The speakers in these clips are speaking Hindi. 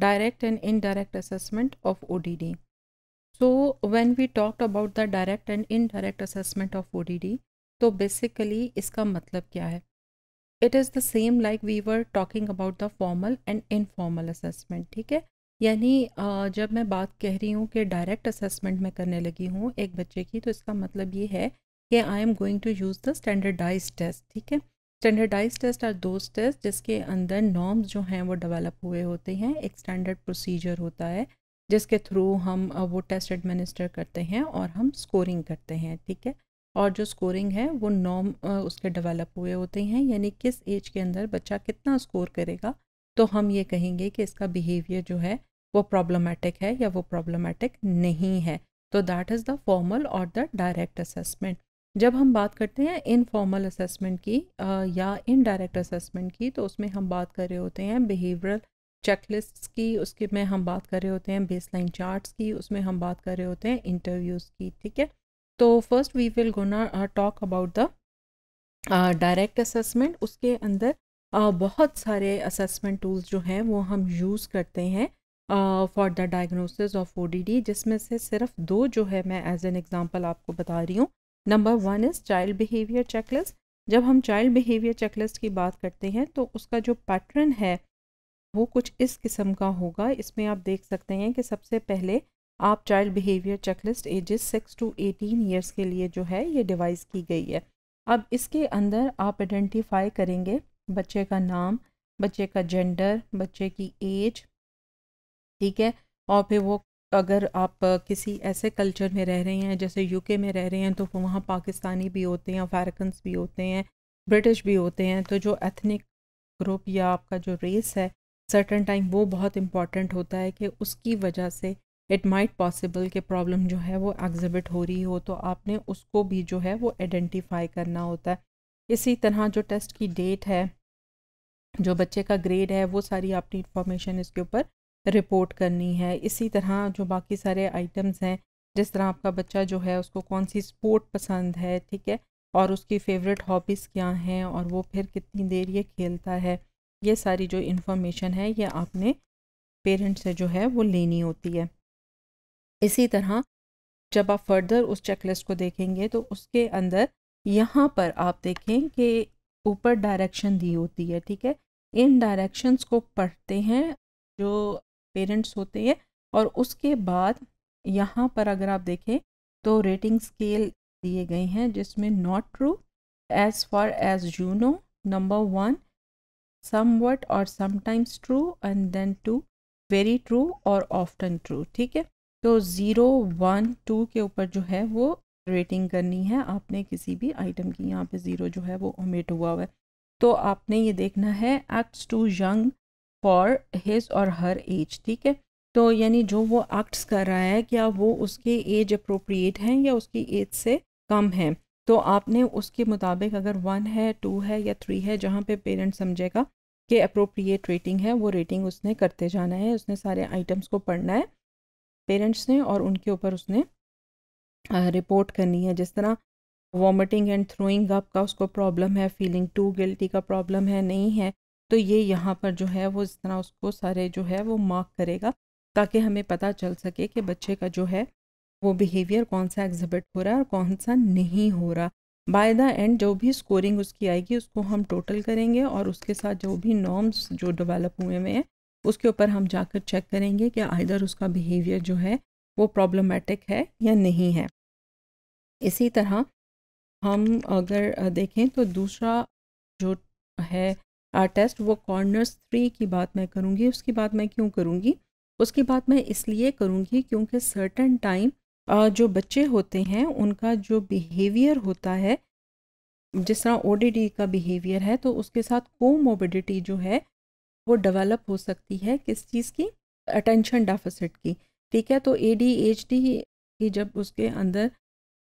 Direct and assessment direct and D assessment of ODD. So when we talked about the direct assessment of O D D तो बेसिकली इसका मतलब क्या है it is the same like we were talking about the formal and informal assessment ठीक है यानी जब मैं बात कह रही हूँ कि डायरेक्ट असेसमेंट मैं करने लगी हूँ एक बच्चे की तो इसका मतलब ये है कि I am going to use the standardize test ठीक है standardize test are those tests जिसके अंदर नॉर्म्स जो हैं वो डेवलप हुए होते हैं एक स्टैंडर्ड प्रोसीजर होता है जिसके थ्रू हम वो टेस्ट एडमिनिस्टर करते हैं और हम स्कोरिंग करते हैं ठीक है और जो स्कोरिंग है वो नॉर्म उसके डेवलप हुए होते हैं यानी किस एज के अंदर बच्चा कितना स्कोर करेगा तो हम ये कहेंगे कि इसका बिहेवियर जो है वो प्रॉब्लमेटिक है या वो प्रॉब्लमेटिक नहीं है तो दैट इज़ द फॉर्मल और द डायरेक्ट असेसमेंट जब हम बात करते हैं इनफॉर्मल असेसमेंट की आ, या इनडायरेक्ट असेसमेंट की तो उसमें हम बात कर रहे होते हैं बिहेवियरल चेकलिस्ट की उसके में हम बात कर रहे होते हैं बेसलाइन चार्ट्स की उसमें हम बात कर रहे होते हैं इंटरव्यूज़ की ठीक है तो first we will gonna talk about the direct assessment उसके अंदर uh, बहुत सारे असेसमेंट टूल्स जो हैं वो हम यूज़ करते हैं for the diagnosis of O जिसमें से सिर्फ दो जो है मैं एज एन एग्ज़ाम्पल आपको बता रही हूँ number one is child behaviour checklist जब हम चाइल्ड बिहेवियर चेकलिस्ट की बात करते हैं तो उसका जो पैटर्न है वो कुछ इस किस्म का होगा इसमें आप देख सकते हैं कि सबसे पहले आप child behaviour checklist ages six to eighteen years के लिए जो है ये डिवाइस की गई है अब इसके अंदर आप आइडेंटिफाई करेंगे बच्चे का नाम बच्चे का जेंडर बच्चे की एज ठीक है और फिर वो अगर आप किसी ऐसे कल्चर में रह रहे हैं जैसे यूके में रह रहे हैं तो वहाँ पाकिस्तानी भी होते हैं अमेरिकन भी होते हैं ब्रिटिश भी होते हैं तो जो एथनिक ग्रुप या आपका जो रेस है सर्टन टाइम वो बहुत इम्पॉर्टेंट होता है कि उसकी वजह से इट माइट पॉसिबल कि प्रॉब्लम जो है वो एग्जिबिट हो रही हो तो आपने उसको भी जो है वो आइडेंटिफाई करना होता है इसी तरह जो टेस्ट की डेट है जो बच्चे का ग्रेड है वो सारी आपने इंफॉर्मेशन इसके ऊपर रिपोर्ट करनी है इसी तरह जो बाकी सारे आइटम्स हैं जिस तरह आपका बच्चा जो है उसको कौन सी स्पोर्ट पसंद है ठीक है और उसकी फेवरेट हॉबीज़ क्या हैं और वो फिर कितनी देर ये खेलता है ये सारी जो इन्फॉर्मेशन है ये आपने पेरेंट से जो है वो लेनी होती है इसी तरह जब आप फर्दर उस चेकलिस्ट को देखेंगे तो उसके अंदर यहाँ पर आप देखें कि ऊपर डायरेक्शन दी होती है ठीक है इन डायरेक्शंस को पढ़ते हैं जो पेरेंट्स होते हैं और उसके बाद यहाँ पर अगर आप देखें तो रेटिंग स्केल दिए गए हैं जिसमें not true as far as you know number one somewhat और sometimes true and then two very true और ऑफ्टन ट्रू ठीक है तो ज़ीरो वन टू के ऊपर जो है वो रेटिंग करनी है आपने किसी भी आइटम की यहाँ पे ज़ीरो जो है वो ओमेट हुआ हुआ है तो आपने ये देखना है acts too young for his or her as ठीक है तो यानी जो वो एक्ट्स कर रहा है क्या वो उसके एज अप्रोप्रिएट हैं या उसकी एज से कम है तो आपने उसके मुताबिक अगर वन है टू है या थ्री है जहाँ पे पेरेंट समझेगा कि अप्रोप्रिएट रेटिंग है वो रेटिंग उसने करते जाना है उसने सारे आइटम्स को पढ़ना है पेरेंट्स ने और उनके ऊपर उसने रिपोर्ट करनी है जिस तरह वॉमिटिंग एंड थ्रोइंग अप का उसको प्रॉब्लम है फीलिंग टू गिल्टी का प्रॉब्लम है नहीं है तो ये यहाँ पर जो है वो इस तरह उसको सारे जो है वो मार्क करेगा ताकि हमें पता चल सके कि बच्चे का जो है वो बिहेवियर कौन सा एग्जिबिट हो रहा है और कौन सा नहीं हो रहा बाय द एंड जो भी स्कोरिंग उसकी आएगी उसको हम टोटल करेंगे और उसके साथ जो भी नॉर्म्स जो डेवलप हुए हुए हैं उसके ऊपर हम जाकर चेक करेंगे कि आइधर उसका बिहेवियर जो है वो प्रॉब्लमेटिक है या नहीं है इसी तरह हम अगर देखें तो दूसरा जो है टेस्ट वो कॉर्नर्स थ्री की बात मैं करूँगी उसकी बात मैं क्यों करूँगी उसकी बात मैं इसलिए करूँगी क्योंकि सर्टन टाइम जो बच्चे होते हैं उनका जो बिहेवियर होता है जिस तरह ओ का बिहेवियर है तो उसके साथ कोमोबिडिटी जो है वो डेवलप हो सकती है किस चीज़ की अटेंशन डेफिसिट की ठीक है तो ए डी डी एच की जब उसके अंदर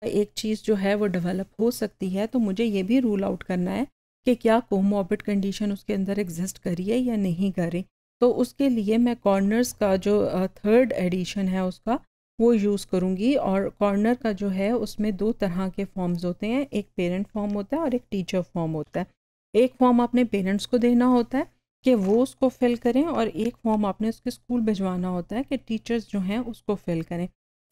एक चीज़ जो है वो डेवलप हो सकती है तो मुझे ये भी रूल आउट करना है कि क्या कोमोबिट कंडीशन उसके अंदर एग्जिस्ट करी है या नहीं करी तो उसके लिए मैं कॉर्नर्स का जो थर्ड एडिशन है उसका वो यूज़ करूँगी और कॉर्नर का जो है उसमें दो तरह के फॉर्म्स होते हैं एक पेरेंट फॉर्म होता है और एक टीचर फॉर्म होता है एक फॉर्म आपने पेरेंट्स को देना होता है कि वो उसको फिल करें और एक फॉर्म आपने उसके स्कूल भिजवाना होता है कि टीचर्स जो हैं उसको फिल करें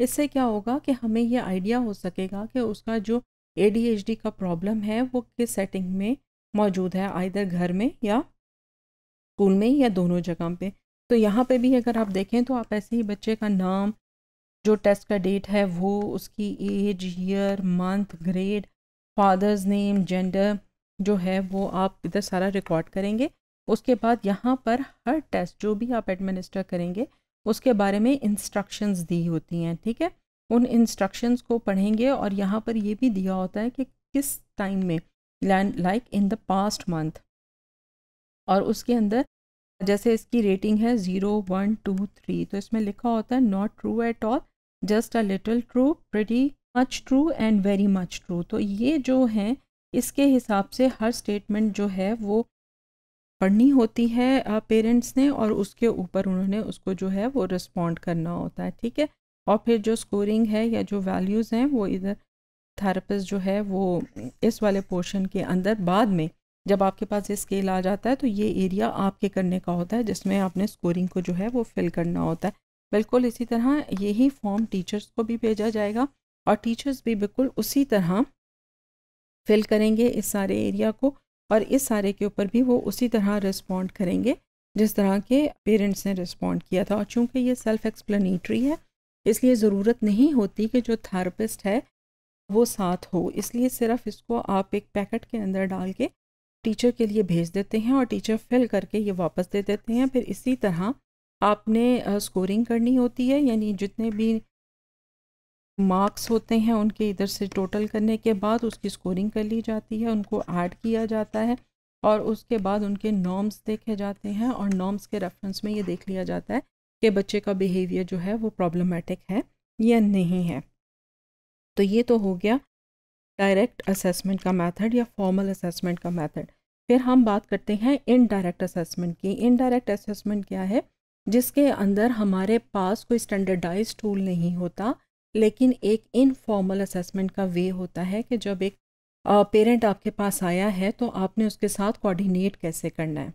इससे क्या होगा कि हमें यह आइडिया हो सकेगा कि उसका जो ए का प्रॉब्लम है वो किस सेटिंग में मौजूद है आइधर घर में या स्कूल में या दोनों जगह पे तो यहाँ पे भी अगर आप देखें तो आप ऐसे ही बच्चे का नाम जो टेस्ट का डेट है वो उसकी age year month grade father's name gender जो है वो आप इधर सारा रिकॉर्ड करेंगे उसके बाद यहाँ पर हर टेस्ट जो भी आप एडमिनिस्टर करेंगे उसके बारे में इंस्ट्रक्शंस दी होती हैं ठीक है उन इंस्ट्रक्शंस को पढ़ेंगे और यहाँ पर ये भी दिया होता है कि किस टाइम में like in the past month और उसके अंदर जैसे इसकी रेटिंग है ज़ीरो वन टू थ्री तो इसमें लिखा होता है not true at all just a little true pretty much true and very much true तो ये जो हैं इसके हिसाब से हर स्टेटमेंट जो है वो पढ़नी होती है पेरेंट्स ने और उसके ऊपर उन्होंने उसको जो है वो रिस्पॉन्ड करना होता है ठीक है और फिर जो स्कोरिंग है या जो वैल्यूज़ हैं वो इधर थेरेपिस्ट जो है वो इस वाले पोर्शन के अंदर बाद में जब आपके पास ये स्केल आ जाता है तो ये एरिया आपके करने का होता है जिसमें आपने स्कोरिंग को जो है वो फिल करना होता है बिल्कुल इसी तरह यही फॉर्म टीचर्स को भी भेजा जाएगा और टीचर्स भी बिल्कुल उसी तरह फिल करेंगे इस सारे एरिया को और इस सारे के ऊपर भी वो उसी तरह रिस्पॉन्ड करेंगे जिस तरह के पेरेंट्स ने रिस्पॉन्ड किया था और चूँकि ये सेल्फ एक्सप्लेनेटरी है इसलिए ज़रूरत नहीं होती कि जो थेरेपिस्ट है वो साथ हो इसलिए सिर्फ इसको आप एक पैकेट के अंदर डाल के टीचर के लिए भेज देते हैं और टीचर फिल करके ये वापस दे देते हैं फिर इसी तरह आपने स्कोरिंग करनी होती है यानी जितने भी मार्क्स होते हैं उनके इधर से टोटल करने के बाद उसकी स्कोरिंग कर ली जाती है उनको ऐड किया जाता है और उसके बाद उनके नॉर्म्स देखे जाते हैं और नॉर्म्स के रेफरेंस में ये देख लिया जाता है कि बच्चे का बिहेवियर जो है वो प्रॉब्लमेटिक है या नहीं है तो ये तो हो गया डायरेक्ट असेसमेंट का मेथड या फॉर्मल असेसमेंट का मेथड फिर हम बात करते हैं इनडायरेक्ट असेसमेंट की इनडायरेक्ट असेसमेंट क्या है जिसके अंदर हमारे पास कोई स्टैंडर्डाइज टूल नहीं होता लेकिन एक इनफॉर्मल असेसमेंट का वे होता है कि जब एक पेरेंट आपके पास आया है तो आपने उसके साथ कोऑर्डिनेट कैसे करना है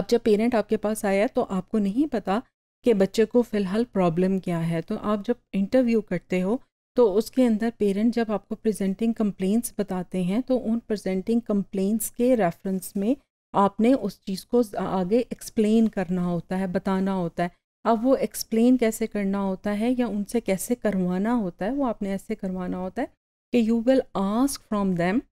अब जब पेरेंट आपके पास आया है तो आपको नहीं पता कि बच्चे को फ़िलहाल प्रॉब्लम क्या है तो आप जब इंटरव्यू करते हो तो उसके अंदर पेरेंट जब आपको प्रेजेंटिंग कंप्लेंट्स बताते हैं तो उन प्रेजेंटिंग कंप्लेंट्स के रेफरेंस में आपने उस चीज़ को आगे एक्सप्लेन करना होता है बताना होता है अब वो एक्सप्लेन कैसे करना होता है या उनसे कैसे करवाना होता है वो आपने ऐसे करवाना होता है कि you will ask from them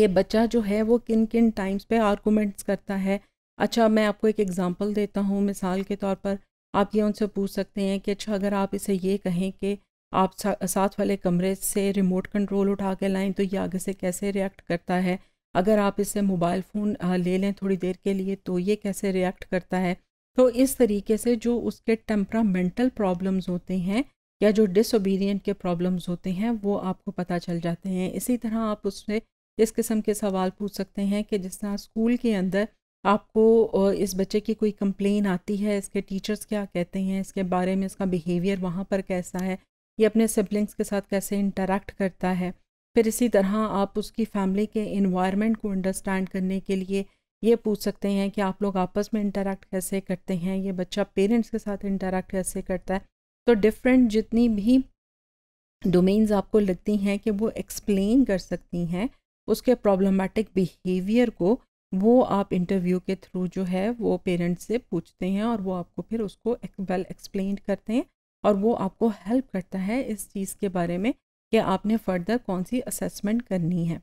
कि बच्चा जो है वो किन किन टाइम्स पे आर्गूमेंट्स करता है अच्छा मैं आपको एक एग्ज़ाम्पल देता हूँ मिसाल के तौर पर आप ये उनसे पूछ सकते हैं कि अच्छा अगर आप इसे ये कहें कि आप साथ वाले कमरे से रिमोट कंट्रोल उठा के लाएँ तो ये आगे से कैसे रिएक्ट करता है अगर आप इससे मोबाइल फ़ोन ले लें थोड़ी देर के लिए तो ये कैसे रिएक्ट करता है तो इस तरीके से जो उसके टेम्परामेंटल प्रॉब्लम्स होते हैं या जो डिसोबीडियंट के प्रॉब्लम्स होते हैं वो आपको पता चल जाते हैं इसी तरह आप उससे इस किस्म के सवाल पूछ सकते हैं कि जिस तरह स्कूल के अंदर आपको इस बच्चे की कोई कंप्लेन आती है इसके टीचर्स क्या कहते हैं इसके बारे में इसका बिहेवियर वहाँ पर कैसा है ये अपने सिबलिंग्स के साथ कैसे इंटरेक्ट करता है फिर इसी तरह आप उसकी फैमिली के इन्वायरमेंट को अंडरस्टैंड करने के लिए ये पूछ सकते हैं कि आप लोग आपस में इंटरेक्ट कैसे करते हैं ये बच्चा पेरेंट्स के साथ इंटरेक्ट कैसे करता है तो डिफरेंट जितनी भी डोमेन्स आपको लगती हैं कि वो एक्सप्लेन कर सकती हैं उसके प्रॉब्लमेटिक बिहेवियर को वो आप इंटरव्यू के थ्रू जो है वो पेरेंट्स से पूछते हैं और वो आपको फिर उसको वेल एक्सप्लेन करते हैं और वो आपको हेल्प करता है इस चीज़ के बारे में कि आपने फर्दर कौन सी असेसमेंट करनी है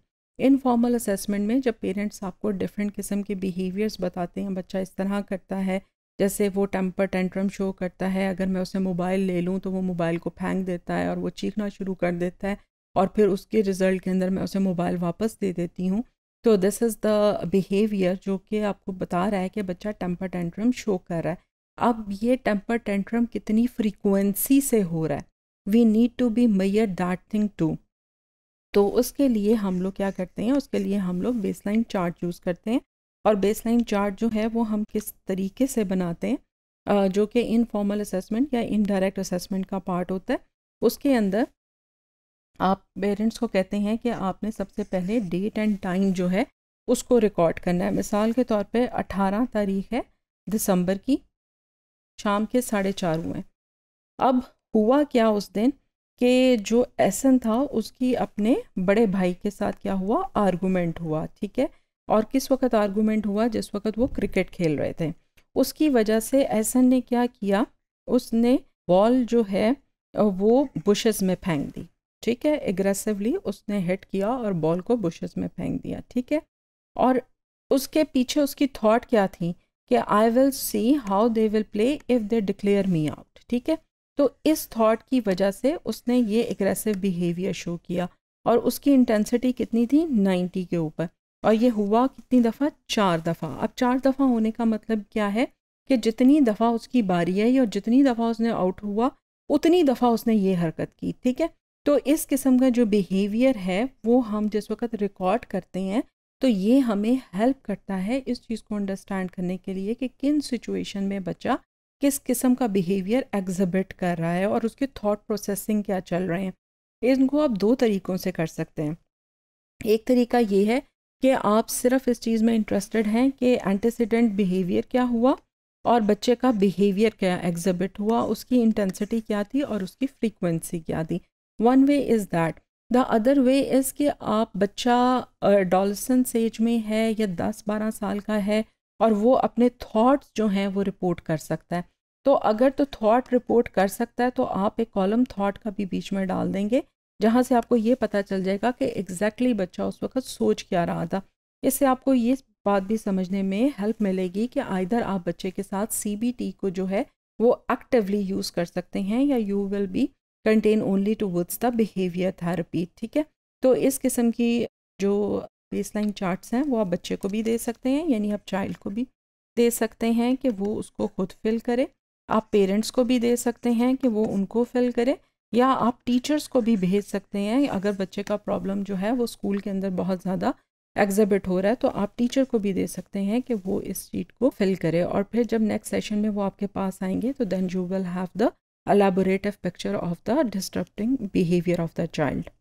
इनफॉर्मल असेसमेंट में जब पेरेंट्स आपको डिफरेंट किस्म के बिहेवियर्स बताते हैं बच्चा इस तरह करता है जैसे वो टेम्पर टेंट्रम शो करता है अगर मैं उसे मोबाइल ले लूँ तो वो मोबाइल को फेंक देता है और वो चीखना शुरू कर देता है और फिर उसके रिज़ल्ट के अंदर मैं उसे मोबाइल वापस दे देती हूँ तो दिस इज़ द बिहेवियर जो कि आपको बता रहा है कि बच्चा टेम्पर टेंट्रम शो कर रहा है अब ये टेम्पर टेंट्रम कितनी फ्रीक्वेंसी से हो रहा है we need to be aware that thing too तो उसके लिए हम लोग क्या करते हैं उसके लिए हम लोग बेसलाइन चार्ट यूज़ करते हैं और बेसलाइन चार्ट जो है वो हम किस तरीके से बनाते हैं जो कि इनफॉर्मल असेसमेंट या इनडायरेक्ट असेसमेंट का पार्ट होता है उसके अंदर आप पेरेंट्स को कहते हैं कि आपने सबसे पहले डेट एंड टाइम जो है उसको रिकॉर्ड करना है मिसाल के तौर पे 18 तारीख है दिसंबर की शाम के साढ़े चार हुए अब हुआ क्या उस दिन कि जो एसन था उसकी अपने बड़े भाई के साथ क्या हुआ आर्गूमेंट हुआ ठीक है और किस वक्त आर्गूमेंट हुआ जिस वक्त वो क्रिकेट खेल रहे थे उसकी वजह से एसन ने क्या किया उसने बॉल जो है वो बुशेस में फेंक दी ठीक है एग्रेसिवली उसने हिट किया और बॉल को बुशेस में फेंक दिया ठीक है और उसके पीछे उसकी थॉट क्या थी कि I will see how they will play if they declare me out ठीक है तो इस थॉट की वजह से उसने ये एग्रेसिव बिहेवियर शो किया और उसकी इंटेंसिटी कितनी थी 90 के ऊपर और ये हुआ कितनी दफ़ा चार दफ़ा अब चार दफ़ा होने का मतलब क्या है कि जितनी दफ़ा उसकी बारी आई और जितनी दफ़ा उसने आउट हुआ उतनी दफ़ा उसने ये हरकत की ठीक है तो इस किस्म का जो बिहेवियर है वो हम जिस वक्त रिकॉर्ड करते हैं तो ये हमें हेल्प करता है इस चीज़ को अंडरस्टैंड करने के लिए कि किन सिचुएशन में बच्चा किस किस्म का बिहेवियर एग्जिबिट कर रहा है और उसके थॉट प्रोसेसिंग क्या चल रहे हैं इनको आप दो तरीक़ों से कर सकते हैं एक तरीका ये है कि आप सिर्फ इस चीज़ में इंटरेस्टेड हैं कि एंटीसीडेंट बिहेवियर क्या हुआ और बच्चे का बिहेवियर क्या एग्जिबिट हुआ उसकी इंटेंसिटी क्या थी और उसकी फ्रीक्वेंसी क्या थी one way is that the other way is कि आप बच्चा डॉलसेंस एज में है या दस बारह साल का है और वो अपने थाट्स जो हैं वो रिपोर्ट कर सकता है तो अगर तो थाट रिपोर्ट कर सकता है तो आप एक कॉलम थाट का भी बीच में डाल देंगे जहाँ से आपको ये पता चल जाएगा कि एग्जैक्टली exactly बच्चा उस वक्त सोच क्या रहा था इससे आपको ये बात भी समझने में हेल्प मिलेगी कि आइधर आप बच्चे के साथ सी को जो है वो एक्टिवली यूज़ कर सकते हैं या you will be content only towards the behaviour therapy ठीक है तो इस किस्म की जो बेसलाइन चार्ट्स हैं वो आप बच्चे को भी दे सकते हैं यानी आप चाइल्ड को भी दे सकते हैं कि वो उसको खुद फिल करे आप पेरेंट्स को भी दे सकते हैं कि वो उनको फिल करें या आप टीचर्स को भी भेज सकते हैं अगर बच्चे का प्रॉब्लम जो है वो स्कूल के अंदर बहुत ज़्यादा एग्जिबिट हो रहा है तो आप टीचर को भी दे सकते हैं कि वो इस चीट को फिल करे और फिर जब नेक्स्ट सेशन में वो आपके पास आएंगे तो then you will have the elaborative picture of the disrupting behavior of the child.